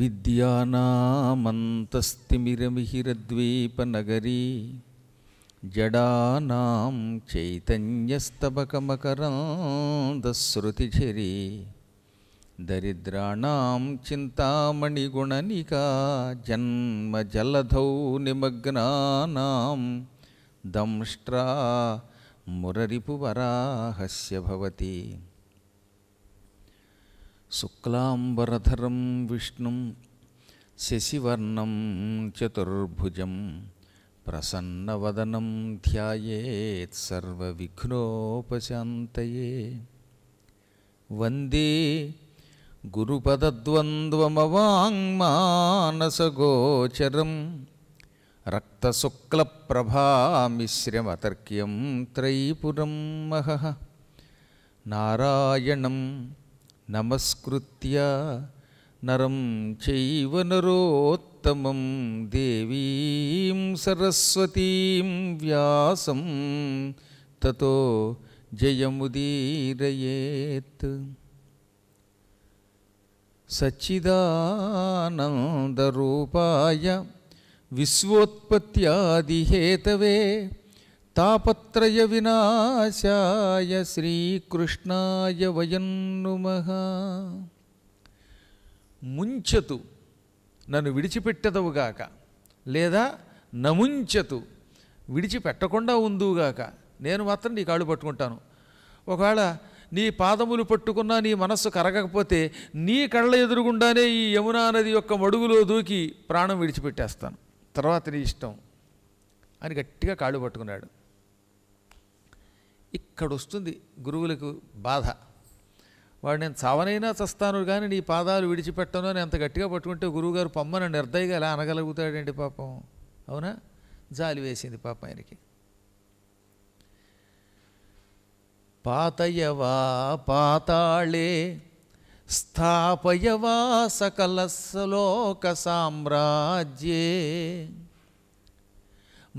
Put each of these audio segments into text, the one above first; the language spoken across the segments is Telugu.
विद्यानामन्तस्तिमिरमिहिरद्वीपनगरी जडानां चैतन्यस्तबकमकरान्दस्रुतिझिरी दरिद्राणां चिन्तामणिगुणनिका जन्मजलधौ निमग्नानां दंष्ट्रा मुररिपुवराहस्य भवति शुक्लाम्बरधरं विष्णुं शशिवर्णं चतुर्भुजं प्रसन्नवदनं ध्यायेत् सर्वविघ्नोपशान्तये वन्दे गुरुपदद्वन्द्वमवाङ्मानसगोचरं रक्तशुक्लप्रभामिश्रमतर्क्यं त्रैपुरं महः नारायणं नमस्कृत्य नरं चैव नरोत्तमं देवीं सरस्वतीं व्यासं ततो जयमुदीरयेत् सच्चिदानन्दरूपाय दरोपाय विश्वोत्पत्यादिहेतवे తాపత్రయ వినాశాయ శ్రీకృష్ణాయ వయన్నుమ ముంచతు నన్ను విడిచిపెట్టదవుగాక లేదా నముంచతు విడిచిపెట్టకుండా ఉందుగాక నేను మాత్రం నీ కాళ్ళు పట్టుకుంటాను ఒకవేళ నీ పాదములు పట్టుకున్నా నీ మనస్సు కరగకపోతే నీ కళ్ళ ఎదురుగుండానే ఈ యమునా నది యొక్క మడుగులో దూకి ప్రాణం విడిచిపెట్టేస్తాను తర్వాత నీ ఇష్టం అని గట్టిగా కాళ్ళు పట్టుకున్నాడు ఇక్కడ వస్తుంది గురువులకు బాధ వాడు నేను చావనైనా చస్తాను కానీ నీ పాదాలు విడిచిపెట్టను అని ఎంత గట్టిగా పట్టుకుంటే గురువుగారు పమ్మన నిర్దయగా ఎలా అనగలుగుతాడండి పాపం అవునా జాలి వేసింది పాపం ఆయనకి పాతయవా పాతాళే స్థాపయవా సకల శ్లోక సామ్రాజ్యే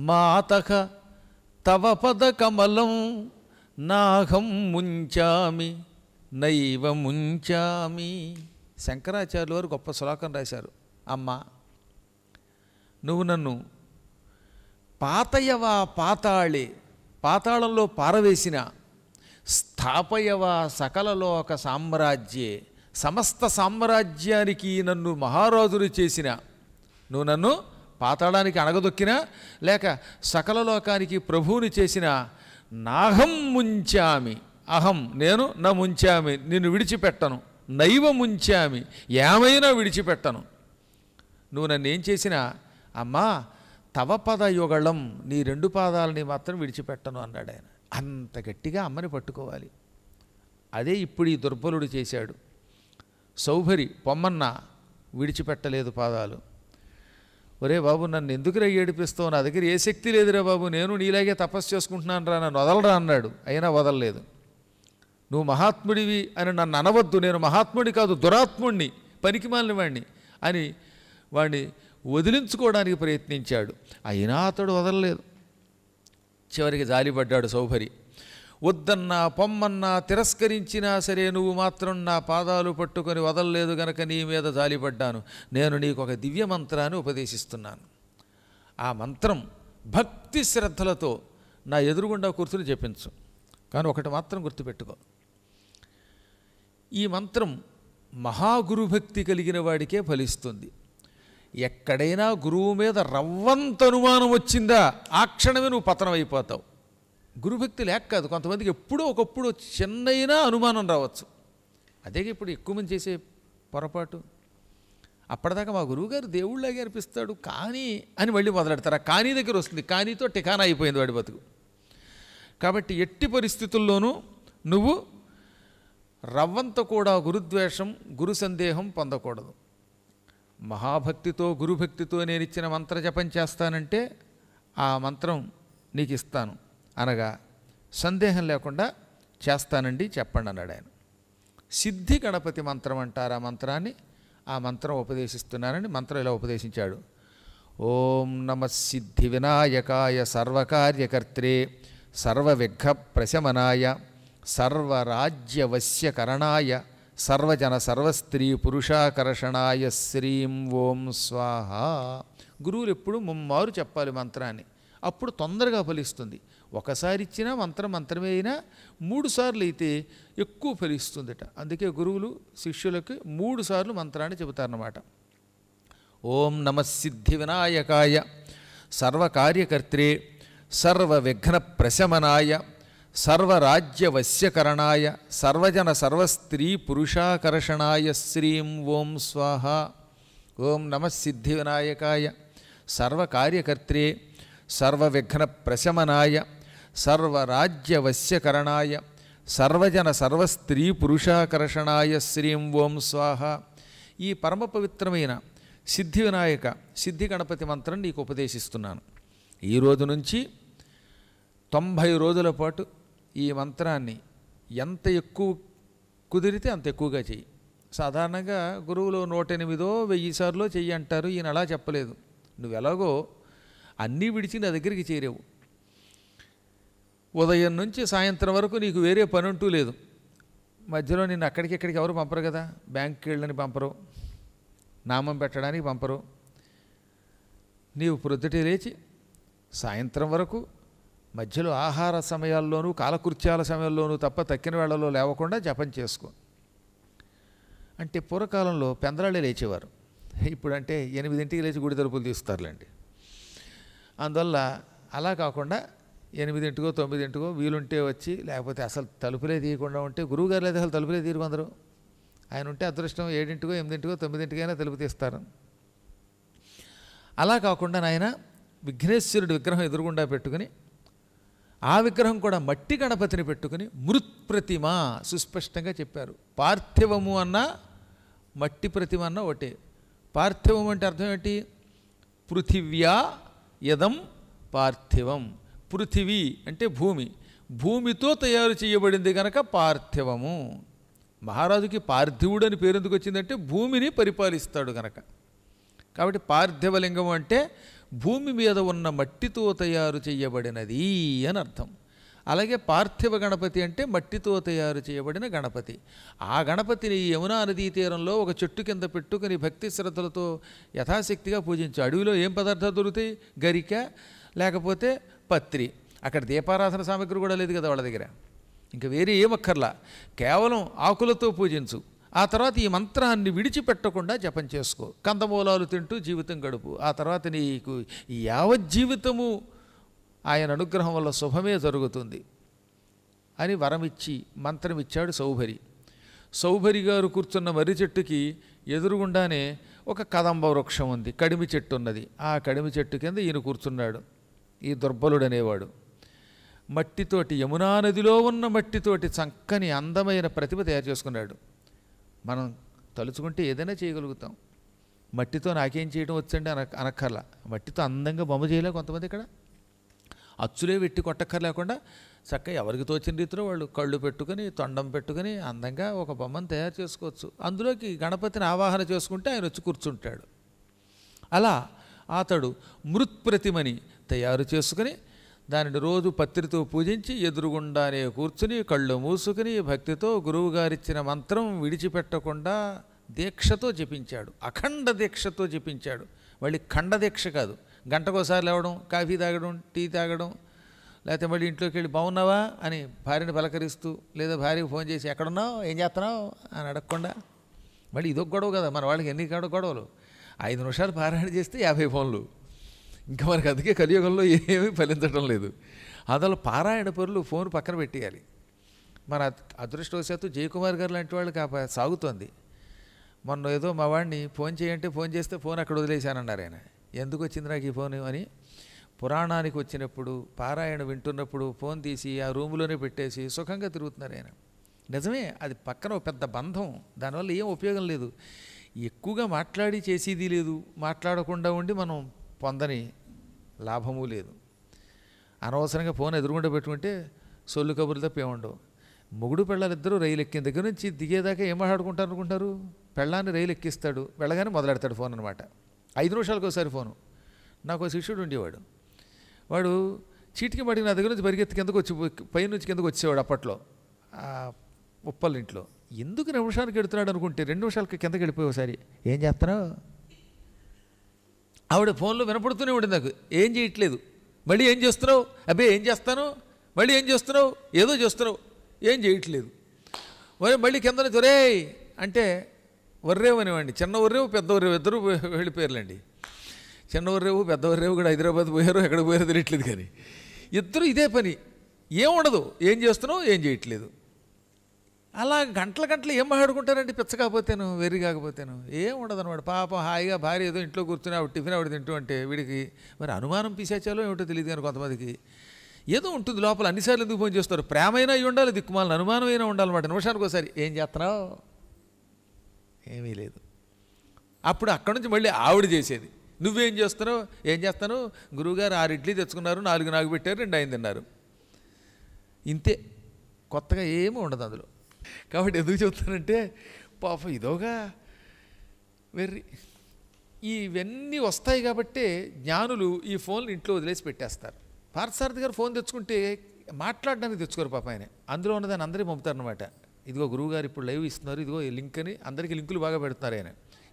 మాత తవ పద కమలం నాహం ముంచామి నైవ ముంచామి శంకరాచార్యులు వారు గొప్ప శ్లోకం రాశారు అమ్మ నువ్వు నన్ను పాతయవా పాతాళి పాతాళంలో పారవేసిన స్థాపయవా సకలలోక సామ్రాజ్యే సమస్త సామ్రాజ్యానికి నన్ను మహారాజులు చేసిన నువ్వు నన్ను పాతాళానికి అణగదొక్కినా లేక సకల లోకానికి ప్రభువుని చేసిన నాహం ముంచామి అహం నేను నా ముంచామి నిన్ను విడిచిపెట్టను నైవ ముంచామి ఏమైనా విడిచిపెట్టను నువ్వు నన్ను ఏం చేసినా అమ్మా తవ పద యుగళం నీ రెండు పాదాలని మాత్రం విడిచిపెట్టను అన్నాడు ఆయన అంత గట్టిగా అమ్మని పట్టుకోవాలి అదే ఇప్పుడు ఈ దుర్బలుడు చేశాడు సౌభరి పొమ్మన్న విడిచిపెట్టలేదు పాదాలు ఒరే బాబు నన్ను ఎందుకురా ఏడిపిస్తావు నా దగ్గర ఏ శక్తి లేదురా బాబు నేను నీలాగే తపస్సు చేసుకుంటున్నాను రా నన్ను వదలరా అన్నాడు అయినా వదలలేదు నువ్వు మహాత్ముడివి అని నన్ను అనవద్దు నేను మహాత్ముడి కాదు దురాత్ముణ్ణి పనికిమాలిన వాణ్ణి అని వాణ్ణి వదిలించుకోవడానికి ప్రయత్నించాడు అయినా అతడు వదలలేదు చివరికి జాలిపడ్డాడు సౌభరి వద్దన్నా పొమ్మన్నా తిరస్కరించినా సరే నువ్వు మాత్రం నా పాదాలు పట్టుకొని వదలలేదు గనక నీ మీద జాలిపడ్డాను నేను నీకు ఒక దివ్య మంత్రాన్ని ఉపదేశిస్తున్నాను ఆ మంత్రం భక్తి శ్రద్ధలతో నా ఎదురుగుండా కూర్చుని చెప్పించు కానీ ఒకటి మాత్రం గుర్తుపెట్టుకో ఈ మంత్రం మహాగురుభక్తి కలిగిన వాడికే ఫలిస్తుంది ఎక్కడైనా గురువు మీద రవ్వంత అనుమానం వచ్చిందా ఆ క్షణమే నువ్వు పతనం అయిపోతావు గురుభక్తి లేక కాదు కొంతమందికి ఎప్పుడో ఒకప్పుడు చిన్నైనా అనుమానం రావచ్చు అదే ఇప్పుడు ఎక్కువ మంది చేసే పొరపాటు అప్పటిదాకా మా గురువుగారు దేవుళ్ళగా అనిపిస్తాడు కానీ అని మళ్ళీ మొదలెడతారు ఆ కానీ దగ్గర వస్తుంది కానీతో టికానా అయిపోయింది వాడి బతుకు కాబట్టి ఎట్టి పరిస్థితుల్లోనూ నువ్వు రవ్వంత కూడా గురుద్వేషం గురు సందేహం పొందకూడదు మహాభక్తితో గురుభక్తితో నేను ఇచ్చిన మంత్ర జపం చేస్తానంటే ఆ మంత్రం నీకు ఇస్తాను అనగా సందేహం లేకుండా చేస్తానండి చెప్పండి అన్నాడు ఆయన సిద్ధి గణపతి మంత్రం అంటారు ఆ మంత్రాన్ని ఆ మంత్రం ఉపదేశిస్తున్నానని మంత్రం ఇలా ఉపదేశించాడు ఓం నమ సిద్ధి వినాయకాయ సర్వకార్యకర్త్రే సర్వవిఘ ప్రశమనాయ సర్వరాజ్యవశ్యకరణాయ సర్వజన సర్వస్త్రీ పురుషాకర్షణాయ శ్రీం ఓం స్వాహ గురువులు ఎప్పుడు ముమ్మారు చెప్పాలి మంత్రాన్ని అప్పుడు తొందరగా ఫలిస్తుంది ఒకసారి ఇచ్చినా మంత్రం మంత్రమే అయినా మూడు సార్లు అయితే ఎక్కువ ఫలిస్తుందట అందుకే గురువులు శిష్యులకి మూడు సార్లు మంత్రాన్ని చెబుతారన్నమాట ఓం నమ సిద్ధి వినాయకాయ సర్వకార్యకర్త్రే సర్వ విఘ్న ప్రశమనాయ సర్వరాజ్యవశ్యకరణాయ సర్వజన సర్వస్త్రీ పురుషాకర్షణాయ శ్రీం ఓం స్వాహ ఓం నమ సిద్ధి వినాయకాయ సర్వకార్యకర్త్రే సర్వవిఘ్న ప్రశమనాయ సర్వరాజ్యవశ్యకరణాయ సర్వజన సర్వస్త్రీ పురుషాకర్షణాయ శ్రీం ఓం స్వాహ ఈ పరమ పవిత్రమైన సిద్ధి వినాయక సిద్ధి గణపతి మంత్రం నీకు ఉపదేశిస్తున్నాను ఈ రోజు నుంచి తొంభై రోజుల పాటు ఈ మంత్రాన్ని ఎంత ఎక్కువ కుదిరితే అంత ఎక్కువగా చెయ్యి సాధారణంగా గురువులో నూట ఎనిమిదో వెయ్యి సార్లు చెయ్యి అంటారు ఈయన అలా చెప్పలేదు నువ్వెలాగో అన్నీ విడిచి నా దగ్గరికి చేరేవు ఉదయం నుంచి సాయంత్రం వరకు నీకు వేరే పని ఉంటూ లేదు మధ్యలో నిన్ను అక్కడికి ఎక్కడికి ఎవరు పంపరు కదా బ్యాంక్కి వెళ్ళని పంపరు నామం పెట్టడానికి పంపరు నీవు ప్రొద్దుటి లేచి సాయంత్రం వరకు మధ్యలో ఆహార సమయాల్లోనూ కాలకృత్యాల సమయంలోనూ తప్ప తక్కిన వేళలో లేవకుండా జపం చేసుకో అంటే పూర్వకాలంలో పెందరాళ్ళే లేచేవారు ఇప్పుడంటే ఎనిమిదింటికి లేచి గుడి తలుపులు తీస్తారులేండి అందువల్ల అలా కాకుండా ఎనిమిదింటికో తొమ్మిదింటికో వీలుంటే వచ్చి లేకపోతే అసలు తలుపులే తీయకుండా ఉంటే గురువుగారు లేదా అసలు తలుపులే తీరు కొందరు ఆయన ఉంటే అదృష్టం ఏడింటికో ఎనిమిదింటికో తొమ్మిదింటికైనా తలుపు తీస్తారు అలా కాకుండా నాయన విఘ్నేశ్వరుడి విగ్రహం ఎదురుగుండా పెట్టుకుని ఆ విగ్రహం కూడా మట్టి గణపతిని పెట్టుకుని మృత్ప్రతిమ సుస్పష్టంగా చెప్పారు పార్థివము అన్న మట్టి ప్రతిమ అన్న ఒకటే పార్థివం అంటే అర్థం ఏంటి పృథివ్యా యదం పార్థివం పృథివీ అంటే భూమి భూమితో తయారు చేయబడింది కనుక పార్థివము మహారాజుకి పార్థివుడు అని పేరు ఎందుకు వచ్చిందంటే భూమిని పరిపాలిస్తాడు కనుక కాబట్టి పార్థివలింగం అంటే భూమి మీద ఉన్న మట్టితో తయారు చేయబడినది అని అర్థం అలాగే పార్థివ గణపతి అంటే మట్టితో తయారు చేయబడిన గణపతి ఆ గణపతిని యమునా నదీ తీరంలో ఒక చెట్టు కింద పెట్టుకుని భక్తి శ్రద్ధలతో యథాశక్తిగా పూజించు అడవిలో ఏం పదార్థాలు దొరుకుతాయి గరిక లేకపోతే పత్రి అక్కడ దీపారాధన సామగ్రి కూడా లేదు కదా వాళ్ళ దగ్గర ఇంకా వేరే ఏమక్కర్లా కేవలం ఆకులతో పూజించు ఆ తర్వాత ఈ మంత్రాన్ని విడిచిపెట్టకుండా జపం చేసుకో కందమూలాలు తింటూ జీవితం గడుపు ఆ తర్వాత నీకు యావజ్జీవితము ఆయన అనుగ్రహం వల్ల శుభమే జరుగుతుంది అని వరమిచ్చి మంత్రం ఇచ్చాడు సౌభరి సౌభరి గారు కూర్చున్న మర్రి చెట్టుకి ఎదురుగుండానే ఒక కదంబ వృక్షం ఉంది కడిమి చెట్టు ఉన్నది ఆ కడిమి చెట్టు కింద ఈయన కూర్చున్నాడు ఈ దుర్బలుడు అనేవాడు మట్టితోటి యమునా నదిలో ఉన్న మట్టితోటి చక్కని అందమైన ప్రతిభ తయారు చేసుకున్నాడు మనం తలుచుకుంటే ఏదైనా చేయగలుగుతాం మట్టితో నాకేం చేయడం వచ్చండి అన అనక్కర్లా మట్టితో అందంగా బొమ్మ చేయలే కొంతమంది ఇక్కడ అచ్చులే పెట్టి కొట్టక్కర్లేకుండా చక్కగా ఎవరికి తోచిన రీతిలో వాళ్ళు కళ్ళు పెట్టుకుని తొండం పెట్టుకుని అందంగా ఒక బొమ్మను తయారు చేసుకోవచ్చు అందులోకి గణపతిని ఆవాహన చేసుకుంటే ఆయన వచ్చి కూర్చుంటాడు అలా అతడు మృత్ప్రతిమని తయారు చేసుకుని దానికి రోజు పత్రికతో పూజించి ఎదురుగుండనే కూర్చుని కళ్ళు మూసుకుని భక్తితో గురువు గారు ఇచ్చిన మంత్రం విడిచిపెట్టకుండా దీక్షతో జపించాడు అఖండ దీక్షతో జపించాడు వల్లి ఖండ దీక్ష కాదు గంటకోసారి లేవడం కాఫీ తాగడం టీ తాగడం లేకపోతే ఇంటిలోకి వెళ్లి బావున్నావా అని భార్యని పలకరిస్తూ లేదా భార్యకి ఫోన్ చేసి ఎక్కడన్నాం ఏం చేస్తున్నాం అని నడుక్కొండా వల్లి దిగొడు కదా మన వాళ్ళకి ఎన్ని కడగొడవులు ఐదుసార్లు పారాడి చేస్తే 50 ఫోన్లు ఇంకా మనకు అందుకే కలియుగంలో ఏమీ ఫలించడం లేదు అందులో పారాయణ పనులు ఫోన్ పక్కన పెట్టేయాలి మన అదృష్టవశాత్తు జయకుమార్ గారు లాంటి వాళ్ళకి సాగుతోంది మొన్న ఏదో మా వాడిని ఫోన్ చేయంటే ఫోన్ చేస్తే ఫోన్ అక్కడ వదిలేశానన్నారు ఆయన ఎందుకు వచ్చింది నాకు ఈ ఫోన్ అని పురాణానికి వచ్చినప్పుడు పారాయణ వింటున్నప్పుడు ఫోన్ తీసి ఆ రూమ్లోనే పెట్టేసి సుఖంగా తిరుగుతున్నారు ఆయన నిజమే అది పక్కన పెద్ద బంధం దానివల్ల ఏం ఉపయోగం లేదు ఎక్కువగా మాట్లాడి చేసేది లేదు మాట్లాడకుండా ఉండి మనం పొందని లాభము లేదు అనవసరంగా ఫోన్ ఎదురుగుండా పెట్టుకుంటే సొల్లు కబుర్లు తప్పే ఉండవు మొగుడు పెళ్ళాలిద్దరూ రైలు ఎక్కిన దగ్గర నుంచి దిగేదాకా ఏం మాట్లాడుకుంటారు అనుకుంటారు పెళ్ళాన్ని రైలు ఎక్కిస్తాడు వెళ్ళగానే మొదలెడతాడు ఫోన్ అనమాట ఐదు నిమిషాలకు ఒకసారి ఫోను నాకు శిష్యుడు ఉండేవాడు వాడు చీటికి పడి నా దగ్గర నుంచి పరిగెత్తి కిందకు వచ్చి పై నుంచి కిందకు వచ్చేవాడు అప్పట్లో ఉప్పల్ ఇంట్లో ఎందుకు నిమిషానికి ఎడుతున్నాడు అనుకుంటే రెండు నిమిషాలకి కిందకి వెళ్ళిపోయి ఒకసారి ఏం చేస్తున్నావు ఆవిడ ఫోన్లో వినపడుతూనే ఉండింది నాకు ఏం చేయట్లేదు మళ్ళీ ఏం చేస్తున్నావు అబ్బే ఏం చేస్తాను మళ్ళీ ఏం చేస్తున్నావు ఏదో చేస్తున్నావు ఏం చేయట్లేదు మరి మళ్ళీ కింద ఒరే అంటే వర్రేవు అనేవాడి చిన్న వర్రేవు పెద్ద వర్రేవు ఇద్దరు వెళ్ళిపోయారులేండి చిన్న వర్రేవు పెద్ద వర్రేవు కూడా హైదరాబాద్ పోయారు ఎక్కడ పోయారో తెలియట్లేదు కానీ ఇద్దరు ఇదే పని ఏం ఉండదు ఏం చేస్తున్నావు ఏం చేయట్లేదు అలా గంటల గంటలు ఏం మాట్లాడుకుంటారండి పిచ్చకపోతేను వెర్రి కాకపోతేను ఏం ఉండదు అనమాట పాపం హాయిగా భార్య ఏదో ఇంట్లో కూర్చుని ఆవిడ టిఫిన్ ఆవిడ తింటూ అంటే వీడికి మరి అనుమానం పీసేచాలో ఏమిటో తెలియదు కానీ కొంతమందికి ఏదో ఉంటుంది లోపల అన్నిసార్లు ఎందుకు ఫోన్ చేస్తారు ప్రేమైనా అయి ఉండాలి దిక్కుమాలను అనుమానమైనా ఉండాలన్నమాట నిమిషానికి ఒకసారి ఏం చేస్తున్నావు ఏమీ లేదు అప్పుడు అక్కడి నుంచి మళ్ళీ ఆవిడ చేసేది నువ్వేం చేస్తున్నావు ఏం చేస్తాను గురువుగారు ఆరు ఇడ్లీ తెచ్చుకున్నారు నాలుగు నాలుగు పెట్టారు రెండు ఆయన తిన్నారు ఇంతే కొత్తగా ఏమీ ఉండదు అందులో కాబట్టి ఎందుకు చెప్తానంటే పాప ఇదోగా వెర్రి ఇవన్నీ వస్తాయి కాబట్టి జ్ఞానులు ఈ ఫోన్లు ఇంట్లో వదిలేసి పెట్టేస్తారు పార్థసారథి గారు ఫోన్ తెచ్చుకుంటే మాట్లాడడానికి తెచ్చుకోరు పాప ఆయన అందులో ఉన్నదాన్ని అందరూ పంపుతారనమాట ఇదిగో గురువు గారు ఇప్పుడు లైవ్ ఇస్తున్నారు ఇదిగో ఈ లింక్ అని అందరికీ లింకులు బాగా పెడుతున్నారు ఆయన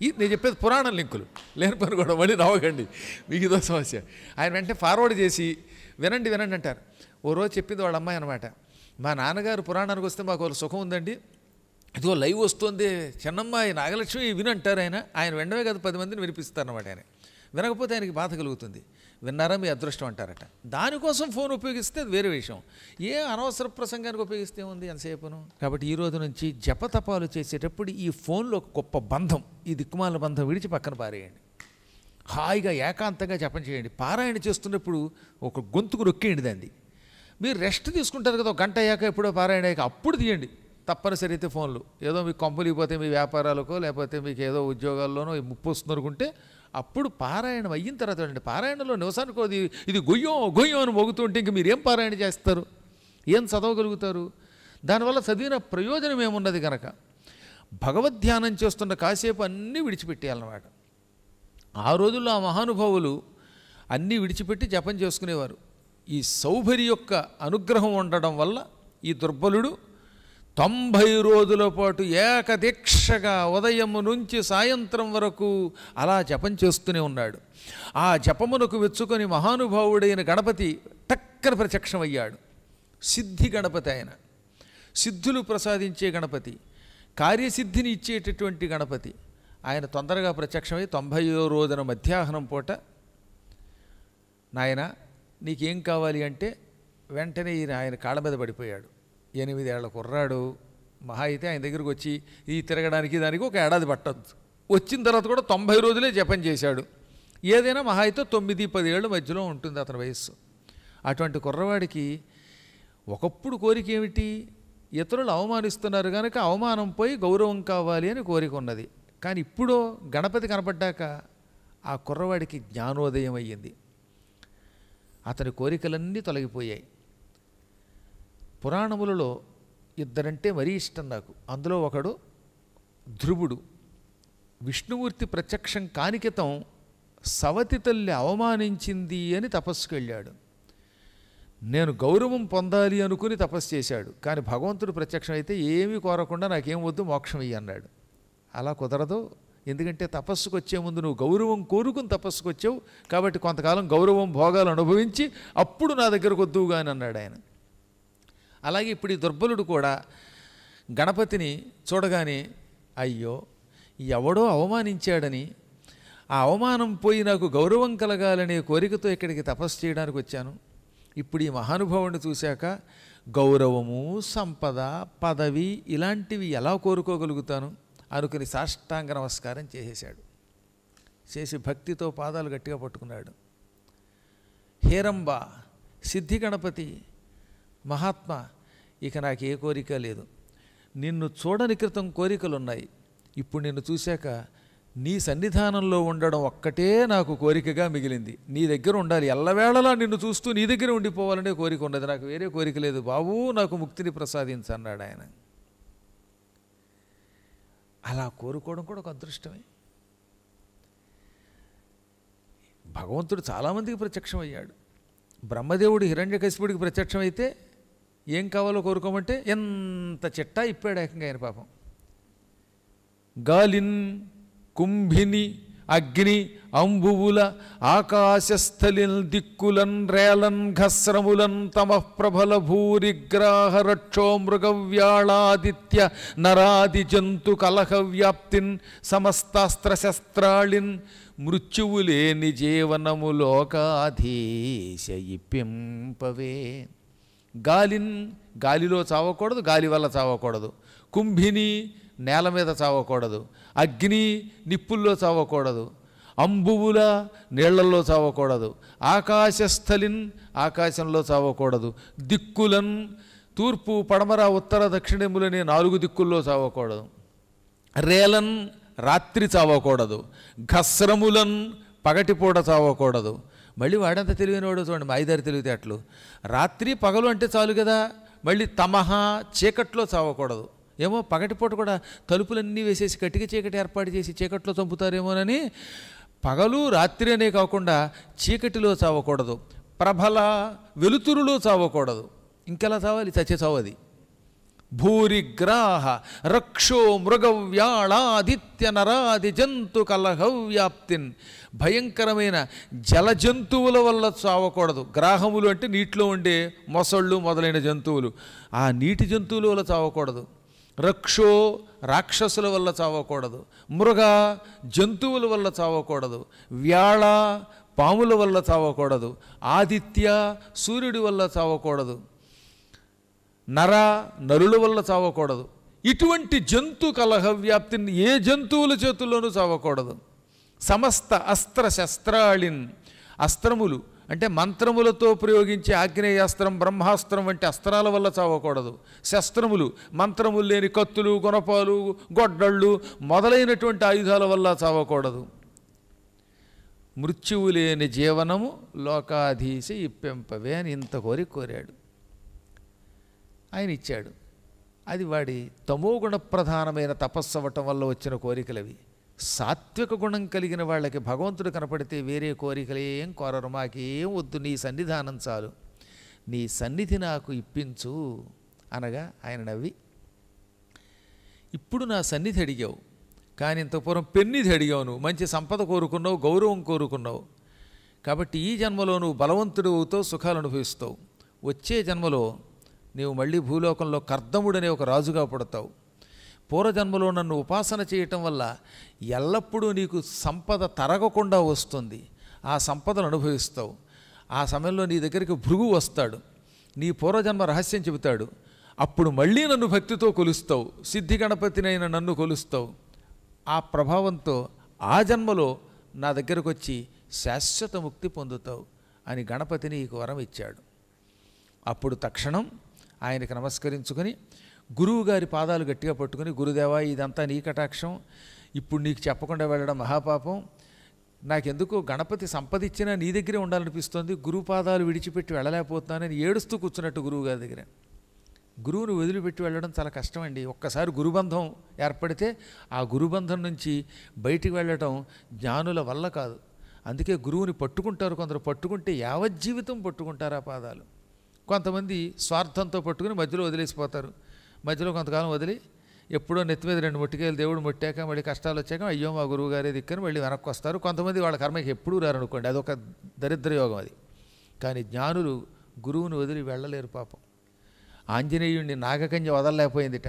ఇది నేను చెప్పేది పురాణ లింకులు లేని పని కూడా మళ్ళీ రావకండి మీకు ఇదో సమస్య ఆయన వెంటనే ఫార్వర్డ్ చేసి వినండి వినండి అంటారు ఓ రోజు చెప్పింది వాళ్ళ అమ్మాయి అనమాట మా నాన్నగారు పురాణానికి వస్తే మాకు వాళ్ళు సుఖం ఉందండి ఇదిగో లైవ్ వస్తుంది చిన్నమ్మ నాగలక్ష్మి వినంటారు ఆయన ఆయన వెండవే కదా పది మందిని వినిపిస్తారన్నమాట ఆయన వినకపోతే ఆయనకి బాధ కలుగుతుంది విన్నారా మీ అదృష్టం అంటారట దానికోసం ఫోన్ ఉపయోగిస్తే వేరే విషయం ఏ అనవసర ప్రసంగానికి ఉపయోగిస్తే ఉంది ఎంతసేపును కాబట్టి ఈ రోజు నుంచి జపతపాలు చేసేటప్పుడు ఈ ఫోన్లో ఒక గొప్ప బంధం ఈ దిక్కుమాల బంధం విడిచి పక్కన పారేయండి హాయిగా ఏకాంతంగా జపం చేయండి పారాయణ చేస్తున్నప్పుడు ఒక గొంతుకు రొక్కేయండి దాన్ని మీరు రెస్ట్ తీసుకుంటారు కదా గంట అయ్యాక ఎప్పుడో పారాయణ అయ్యాక అప్పుడు తీయండి తప్పనిసరి అయితే ఫోన్లు ఏదో మీకు కంపెనీపోతే మీ వ్యాపారాలకో లేకపోతే మీకు ఏదో ఉద్యోగాల్లోనో ముప్పు వస్తుందనుకుంటే అప్పుడు పారాయణం అయిన తర్వాత అండి పారాయణలో నివసానికి ఇది ఇది గొయ్యం గొయ్యం అని మొగుతుంటే ఇంక మీరు ఏం పారాయణ చేస్తారు ఏం చదవగలుగుతారు దానివల్ల చదివిన ప్రయోజనం ఏమున్నది కనుక భగవద్ధ్యానం చేస్తున్న కాసేపు అన్నీ విడిచిపెట్టేయాలన్నమాట ఆ రోజుల్లో ఆ మహానుభావులు అన్నీ విడిచిపెట్టి జపం చేసుకునేవారు ఈ సౌభరి యొక్క అనుగ్రహం ఉండడం వల్ల ఈ దుర్బలుడు తొంభై రోజుల పాటు ఏకదీక్షగా ఉదయం నుంచి సాయంత్రం వరకు అలా జపం చేస్తూనే ఉన్నాడు ఆ జపమునకు వెచ్చుకొని మహానుభావుడైన గణపతి టక్కన ప్రత్యక్షమయ్యాడు సిద్ధి గణపతి ఆయన సిద్ధులు ప్రసాదించే గణపతి కార్యసిద్ధిని ఇచ్చేటటువంటి గణపతి ఆయన తొందరగా ప్రత్యక్షమై తొంభయో రోజున మధ్యాహ్నం పూట నాయన నీకేం కావాలి అంటే వెంటనే ఈయన ఆయన కాళ్ళ మీద పడిపోయాడు ఎనిమిదేళ్ల కుర్రాడు మహా అయితే ఆయన దగ్గరకు వచ్చి ఈ తిరగడానికి దానికి ఒక ఏడాది పట్టద్దు వచ్చిన తర్వాత కూడా తొంభై రోజులే జపం చేశాడు ఏదైనా మహా అయితే తొమ్మిది పదేళ్ళ మధ్యలో ఉంటుంది అతని వయస్సు అటువంటి కుర్రవాడికి ఒకప్పుడు కోరిక ఏమిటి ఇతరులు అవమానిస్తున్నారు కనుక అవమానం పోయి గౌరవం కావాలి అని కోరిక ఉన్నది కానీ ఇప్పుడు గణపతి కనపడ్డాక ఆ కుర్రవాడికి జ్ఞానోదయం అయ్యింది అతని కోరికలన్నీ తొలగిపోయాయి పురాణములలో ఇద్దరంటే మరీ ఇష్టం నాకు అందులో ఒకడు ధ్రువుడు విష్ణుమూర్తి ప్రత్యక్షం కానికితం సవతి తల్లి అవమానించింది అని తపస్సుకు వెళ్ళాడు నేను గౌరవం పొందాలి అనుకుని తపస్సు చేశాడు కానీ భగవంతుడు ప్రత్యక్షం అయితే ఏమీ కోరకుండా నాకేం వద్దు మోక్షం ఇయ్యి అన్నాడు అలా కుదరదు ఎందుకంటే తపస్సుకు వచ్చే ముందు నువ్వు గౌరవం కోరుకుని తపస్సుకు వచ్చావు కాబట్టి కొంతకాలం గౌరవం భోగాలు అనుభవించి అప్పుడు నా దగ్గరకు వద్దువుగా అని అన్నాడు ఆయన అలాగే ఇప్పుడు ఈ దుర్బలుడు కూడా గణపతిని చూడగానే అయ్యో ఎవడో అవమానించాడని ఆ అవమానం పోయి నాకు గౌరవం కలగాలనే కోరికతో ఇక్కడికి తపస్సు చేయడానికి వచ్చాను ఇప్పుడు ఈ మహానుభావుని చూశాక గౌరవము సంపద పదవి ఇలాంటివి ఎలా కోరుకోగలుగుతాను అనుకుని సాష్టాంగ నమస్కారం చేసేసాడు చేసి భక్తితో పాదాలు గట్టిగా పట్టుకున్నాడు హేరంబ సిద్ధి గణపతి మహాత్మా ఇక నాకు ఏ కోరిక లేదు నిన్ను చూడని క్రితం కోరికలున్నాయి ఇప్పుడు నిన్ను చూశాక నీ సన్నిధానంలో ఉండడం ఒక్కటే నాకు కోరికగా మిగిలింది నీ దగ్గర ఉండాలి ఎల్లవేళలా నిన్ను చూస్తూ నీ దగ్గర ఉండిపోవాలనే కోరిక ఉండదు నాకు వేరే కోరిక లేదు బాబు నాకు ముక్తిని ప్రసాదించన్నాడు ఆయన అలా కోరుకోవడం కూడా ఒక అదృష్టమే భగవంతుడు చాలామందికి ప్రత్యక్షమయ్యాడు బ్రహ్మదేవుడు హిరణ్యకశిపుడికి ప్రత్యక్షమైతే ఏం కావాలో కోరుకోమంటే ఎంత చిట్టా ఇప్పాడు ఏకంగా ఆయన పాపం గాలిన్ కుంభిని అగ్ని అంబువుల ఆకాశస్థలిన్ దిక్కులన్ రేలన్ ఘస్రములన్ తమ ప్రభల భూరిగ్రాహ రక్షో మృగవ్యాళాదిత్య నరాది జంతు కలహ వ్యాప్తిన్ సమస్తాస్త్ర శస్త్రాళిన్ మృత్యువులేని జీవనము లోకాధీశ గాలిన్ గాలిలో చావకూడదు గాలి వల్ల చావకూడదు కుంభిని నేల మీద చావకూడదు అగ్ని నిప్పుల్లో చావకూడదు అంబువుల నీళ్లలో చావకూడదు ఆకాశస్థలిన్ ఆకాశంలో చావకూడదు దిక్కులన్ తూర్పు పడమర ఉత్తర దక్షిణములనే నాలుగు దిక్కుల్లో చావకూడదు రేలన్ రాత్రి చావకూడదు ఘస్రములన్ పగటిపూట చావకూడదు మళ్ళీ వాడంత తెలివైనవాడు చూడండి మాయిదారి తెలివితే అట్లు రాత్రి పగలు అంటే చాలు కదా మళ్ళీ తమహ చీకట్లో చావకూడదు ఏమో పగటిపూట కూడా తలుపులన్నీ వేసేసి కటిక చీకటి ఏర్పాటు చేసి చీకట్లో చంపుతారేమోనని పగలు రాత్రి అనే కాకుండా చీకటిలో చావకూడదు ప్రభల వెలుతురులో చావకూడదు ఇంకెలా చావాలి చచ్చే చావది భూరిగ్రాహ రక్షో మృగవ్యాళాదిత్య నరాది జంతు కలహవ్యాప్తిన్ భయంకరమైన జల జంతువుల వల్ల చావకూడదు గ్రాహములు అంటే నీటిలో ఉండే మొసళ్ళు మొదలైన జంతువులు ఆ నీటి జంతువుల వల్ల చావకూడదు రక్షో రాక్షసుల వల్ల చావకూడదు మృగ జంతువుల వల్ల చావకూడదు వ్యాళ పాముల వల్ల చావకూడదు ఆదిత్య సూర్యుడి వల్ల చావకూడదు నర నరుల వల్ల చావకూడదు ఇటువంటి జంతు కలహ వ్యాప్తిని ఏ జంతువుల చేతుల్లోనూ చావకూడదు సమస్త అస్త్ర శస్త్రాళిన్ అస్త్రములు అంటే మంత్రములతో ప్రయోగించే ఆగ్నేయాస్త్రం బ్రహ్మాస్త్రం వంటి అస్త్రాల వల్ల చావకూడదు శస్త్రములు మంత్రములు లేని కత్తులు గుణపాలు గొడ్డళ్ళు మొదలైనటువంటి ఆయుధాల వల్ల చావకూడదు మృత్యువు లేని జీవనము లోకాధీశ ఇప్పెంపవే అని ఇంత కోరి కోరాడు ఆయన ఇచ్చాడు అది వాడి తమోగుణ ప్రధానమైన తపస్సు అవ్వటం వల్ల వచ్చిన కోరికలవి సాత్విక గుణం కలిగిన వాళ్ళకి భగవంతుడు కనపడితే వేరే కోరికలేం కోరరు మాకేం వద్దు నీ సన్నిధానం చాలు నీ సన్నిధి నాకు ఇప్పించు అనగా ఆయన నవ్వి ఇప్పుడు నా సన్నిధి అడిగావు కానీ ఇంతపూర్వం పెన్నిధి అడిగావు నువ్వు మంచి సంపద కోరుకున్నావు గౌరవం కోరుకున్నావు కాబట్టి ఈ జన్మలో నువ్వు బలవంతుడు అవుతావు సుఖాలు అనుభవిస్తావు వచ్చే జన్మలో నీవు మళ్ళీ భూలోకంలో కర్దముడనే ఒక రాజుగా పుడతావు పూర్వజన్మలో నన్ను ఉపాసన చేయటం వల్ల ఎల్లప్పుడూ నీకు సంపద తరగకుండా వస్తుంది ఆ సంపదను అనుభవిస్తావు ఆ సమయంలో నీ దగ్గరికి భృగు వస్తాడు నీ పూర్వజన్మ రహస్యం చెబుతాడు అప్పుడు మళ్ళీ నన్ను భక్తితో కొలుస్తావు సిద్ధి గణపతినైన నన్ను కొలుస్తావు ఆ ప్రభావంతో ఆ జన్మలో నా దగ్గరకు వచ్చి శాశ్వత ముక్తి పొందుతావు అని గణపతిని ఈ వరం ఇచ్చాడు అప్పుడు తక్షణం ఆయనకి నమస్కరించుకొని గురువు గారి పాదాలు గట్టిగా పట్టుకుని గురుదేవా ఇదంతా నీ కటాక్షం ఇప్పుడు నీకు చెప్పకుండా వెళ్ళడం మహాపాపం నాకెందుకు గణపతి సంపదిచ్చినా నీ దగ్గరే ఉండాలనిపిస్తుంది గురువు పాదాలు విడిచిపెట్టి వెళ్ళలేకపోతున్నానని ఏడుస్తూ కూర్చున్నట్టు గురువు గారి దగ్గర గురువును వదిలిపెట్టి వెళ్ళడం చాలా కష్టం అండి ఒక్కసారి గురుబంధం ఏర్పడితే ఆ గురుబంధం నుంచి బయటికి వెళ్ళటం జ్ఞానుల వల్ల కాదు అందుకే గురువుని పట్టుకుంటారు కొందరు పట్టుకుంటే యావజ్జీవితం పట్టుకుంటారు ఆ పాదాలు కొంతమంది స్వార్థంతో పట్టుకుని మధ్యలో వదిలేసిపోతారు మధ్యలో కొంతకాలం వదిలి ఎప్పుడో నెత్తి మీద రెండు ముట్టికాయలు దేవుడు ముట్టాక మళ్ళీ కష్టాలు వచ్చాక అయ్యో మా గురువు గారే దిక్కని మళ్ళీ వెనక్కి వస్తారు కొంతమంది వాళ్ళ కర్మకి ఎప్పుడూ రారనుకోండి అదొక దరిద్ర యోగం అది కానీ జ్ఞానులు గురువుని వదిలి వెళ్ళలేరు పాపం ఆంజనేయుడిని నాగకంజ వదలలేకపోయిందిట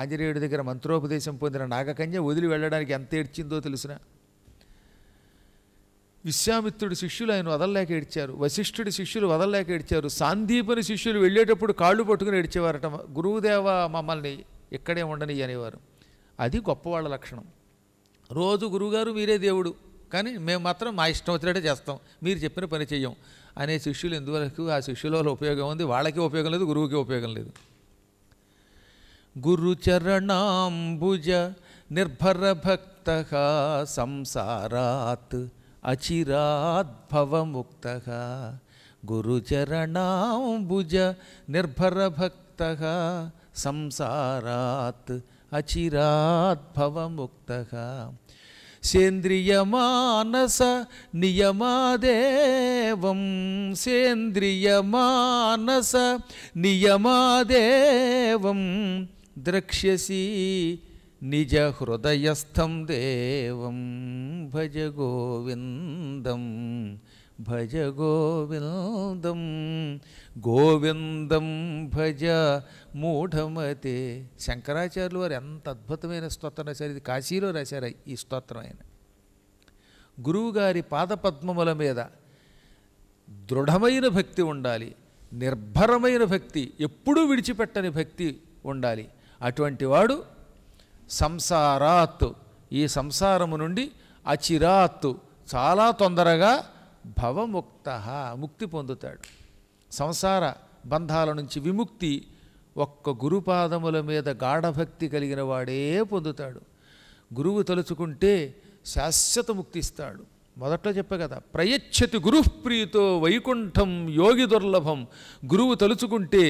ఆంజనేయుడి దగ్గర మంత్రోపదేశం పొందిన నాగకంజ వదిలి వెళ్ళడానికి ఎంత ఏడ్చిందో తెలిసినా విశ్వామిత్రుడి శిష్యులు ఆయన వదల్లేక ఏడ్చారు వశిష్ఠుడి శిష్యులు వదల్లేక ఏడ్చారు సాందీపుని శిష్యులు వెళ్ళేటప్పుడు కాళ్ళు పట్టుకుని ఏడ్చేవారట గురువుదేవ మమ్మల్ని ఇక్కడే ఉండని అనేవారు అది గొప్పవాళ్ళ లక్షణం రోజు గురువుగారు మీరే దేవుడు కానీ మేము మాత్రం మా ఇష్టం వచ్చినట్టే చేస్తాం మీరు చెప్పిన పని చెయ్యం అనే శిష్యులు ఎందువరకు ఆ శిష్యుల వల్ల ఉపయోగం ఉంది వాళ్ళకి ఉపయోగం లేదు గురువుకి ఉపయోగం లేదు గురుచరణాంబుజ నిర్భర భక్త సంసారాత్ अचिराद्भवमुक्तः निर्भरभक्तः संसारात् अचिराद्भवमुक्तः सेन्द्रियमानस नियमादेवं सेन्द्रियमानस नियमादेवं द्रक्ष्यसि నిజ హృదయస్థం దేవం భజ గోవిందం భజ గోవిందం గోవిందం భజ మూఢమతే శంకరాచార్యులు వారు ఎంత అద్భుతమైన స్తోత్రం రాశారు ఇది కాశీలో రాశారు ఈ స్తోత్రం ఆయన గురువుగారి పాదపద్మముల మీద దృఢమైన భక్తి ఉండాలి నిర్భరమైన భక్తి ఎప్పుడూ విడిచిపెట్టని భక్తి ఉండాలి అటువంటి వాడు సంసారాత్ ఈ సంసారము నుండి అచిరాత్ చాలా తొందరగా భవముక్త ముక్తి పొందుతాడు సంసార బంధాల నుంచి విముక్తి ఒక్క గురుపాదముల మీద గాఢభక్తి కలిగిన వాడే పొందుతాడు గురువు తలుచుకుంటే శాశ్వత ముక్తిస్తాడు మొదట్లో చెప్పే కదా ప్రయచ్చతి గురుప్రీతో వైకుంఠం యోగి దుర్లభం గురువు తలుచుకుంటే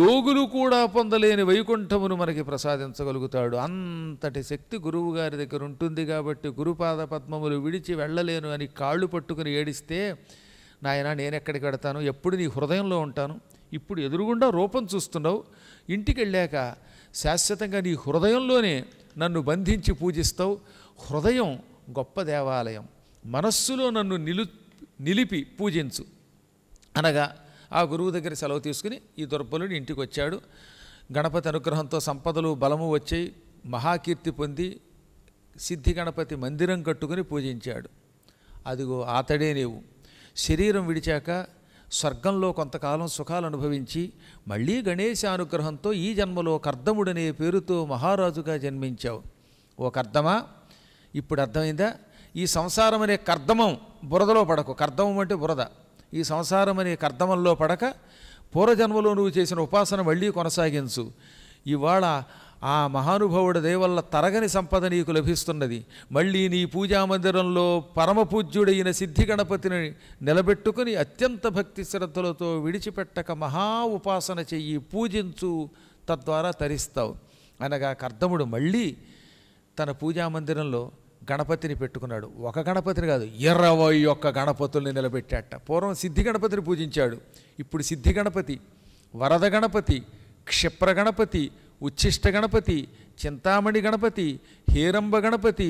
యోగులు కూడా పొందలేని వైకుంఠమును మనకి ప్రసాదించగలుగుతాడు అంతటి శక్తి గురువు గారి దగ్గర ఉంటుంది కాబట్టి గురుపాద పద్మములు విడిచి వెళ్ళలేను అని కాళ్ళు పట్టుకుని ఏడిస్తే నాయన నేను వెడతాను ఎప్పుడు నీ హృదయంలో ఉంటాను ఇప్పుడు ఎదురుగుండా రూపం చూస్తున్నావు ఇంటికి వెళ్ళాక శాశ్వతంగా నీ హృదయంలోనే నన్ను బంధించి పూజిస్తావు హృదయం గొప్ప దేవాలయం మనస్సులో నన్ను నిలు నిలిపి పూజించు అనగా ఆ గురువు దగ్గర సెలవు తీసుకుని ఈ దుర్బలుడు ఇంటికి వచ్చాడు గణపతి అనుగ్రహంతో సంపదలు బలము వచ్చాయి మహాకీర్తి పొంది సిద్ధి గణపతి మందిరం కట్టుకుని పూజించాడు అదిగో ఆతడే నీవు శరీరం విడిచాక స్వర్గంలో కొంతకాలం సుఖాలు అనుభవించి మళ్ళీ గణేశ అనుగ్రహంతో ఈ జన్మలో కర్దముడనే పేరుతో మహారాజుగా జన్మించావు ఓ కర్దమా ఇప్పుడు అర్థమైందా ఈ సంసారం అనే కర్దమం బురదలో పడకు కర్దమం అంటే బురద ఈ సంసారం అనే కర్దమంలో పడక పూర్వజన్మలో నువ్వు చేసిన ఉపాసన మళ్ళీ కొనసాగించు ఇవాళ ఆ మహానుభావుడి దేవల్ల తరగని సంపద నీకు లభిస్తున్నది మళ్ళీ నీ పూజా మందిరంలో పరమపూజ్యుడైన సిద్ధి గణపతిని నిలబెట్టుకుని అత్యంత భక్తి శ్రద్ధలతో విడిచిపెట్టక మహా ఉపాసన చెయ్యి పూజించు తద్వారా తరిస్తావు అనగా కర్దముడు మళ్ళీ తన పూజా మందిరంలో గణపతిని పెట్టుకున్నాడు ఒక గణపతిని కాదు ఇరవై ఒక్క గణపతుల్ని నిలబెట్టాట పూర్వం సిద్ధి గణపతిని పూజించాడు ఇప్పుడు సిద్ధి గణపతి వరద గణపతి క్షిప్ర గణపతి ఉచ్ఛిష్ట గణపతి చింతామణి గణపతి హేరంబ గణపతి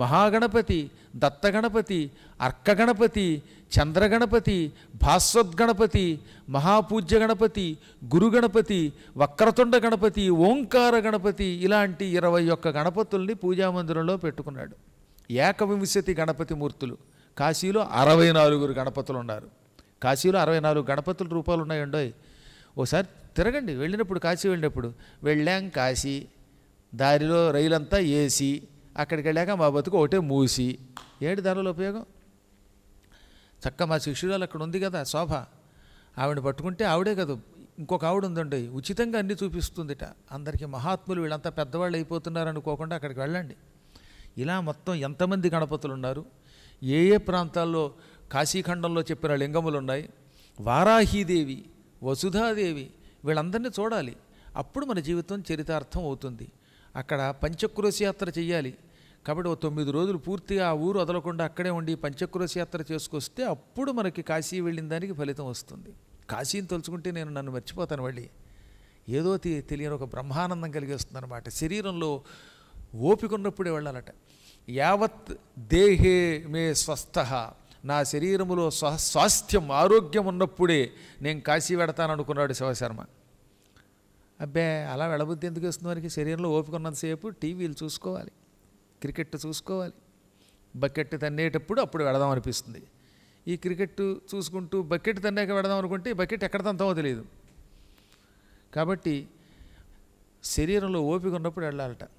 మహాగణపతి దత్తగణపతి అర్కగణపతి చంద్రగణపతి గణపతి మహాపూజ్య గణపతి గురుగణపతి వక్రతుండ గణపతి ఓంకార గణపతి ఇలాంటి ఇరవై ఒక్క గణపతుల్ని పూజామందిరంలో పెట్టుకున్నాడు ఏకవింశతి గణపతి మూర్తులు కాశీలో అరవై నాలుగురు గణపతులు ఉన్నారు కాశీలో అరవై నాలుగు గణపతుల రూపాలు ఉన్నాయండో ఓసారి తిరగండి వెళ్ళినప్పుడు కాశీ వెళ్ళినప్పుడు వెళ్ళాం కాశీ దారిలో రైలంతా ఏసీ అక్కడికి వెళ్ళాక మా బతుకు ఒకటే మూసి ఏంటి దానిలో ఉపయోగం చక్క మా శిష్యురాలు అక్కడ ఉంది కదా శోభ ఆవిడ పట్టుకుంటే ఆవిడే కదా ఇంకొక ఆవిడ ఉందండి ఉచితంగా అన్నీ చూపిస్తుందిట అందరికీ మహాత్ములు వీళ్ళంతా పెద్దవాళ్ళు అయిపోతున్నారు అనుకోకుండా అక్కడికి వెళ్ళండి ఇలా మొత్తం ఎంతమంది గణపతులు ఉన్నారు ఏ ఏ ప్రాంతాల్లో కాశీఖండంలో చెప్పిన లింగములు ఉన్నాయి వారాహీదేవి వసుధాదేవి వీళ్ళందరినీ చూడాలి అప్పుడు మన జీవితం చరితార్థం అవుతుంది అక్కడ పంచక్రోశ యాత్ర చేయాలి కాబట్టి ఓ తొమ్మిది రోజులు పూర్తిగా ఆ ఊరు వదలకుండా అక్కడే ఉండి పంచక్రోశ యాత్ర చేసుకొస్తే అప్పుడు మనకి కాశీ వెళ్ళిన దానికి ఫలితం వస్తుంది కాశీని తలుచుకుంటే నేను నన్ను మర్చిపోతాను మళ్ళీ ఏదో తెలియని ఒక బ్రహ్మానందం కలిగిస్తుంది అనమాట శరీరంలో ఓపిక ఉన్నప్పుడే వెళ్ళాలట యావత్ దేహే మే స్వస్థ నా శరీరములో స్వ స్వాస్థ్యం ఆరోగ్యం ఉన్నప్పుడే నేను కాశీ పెడతాను అనుకున్నాడు శివశర్మ అబ్బే అలా వెళ్ళబుద్ధి ఎందుకు వేస్తున్నవారికి వారికి శరీరంలో ఓపిక ఉన్నంతసేపు టీవీలు చూసుకోవాలి క్రికెట్ చూసుకోవాలి బకెట్ తన్నేటప్పుడు అప్పుడు వెళదాం అనిపిస్తుంది ఈ క్రికెట్ చూసుకుంటూ బకెట్ తన్నాక వెళదాం అనుకుంటే బకెట్ ఎక్కడ తంతామో తెలియదు కాబట్టి శరీరంలో ఓపిక ఉన్నప్పుడు వెళ్ళాలట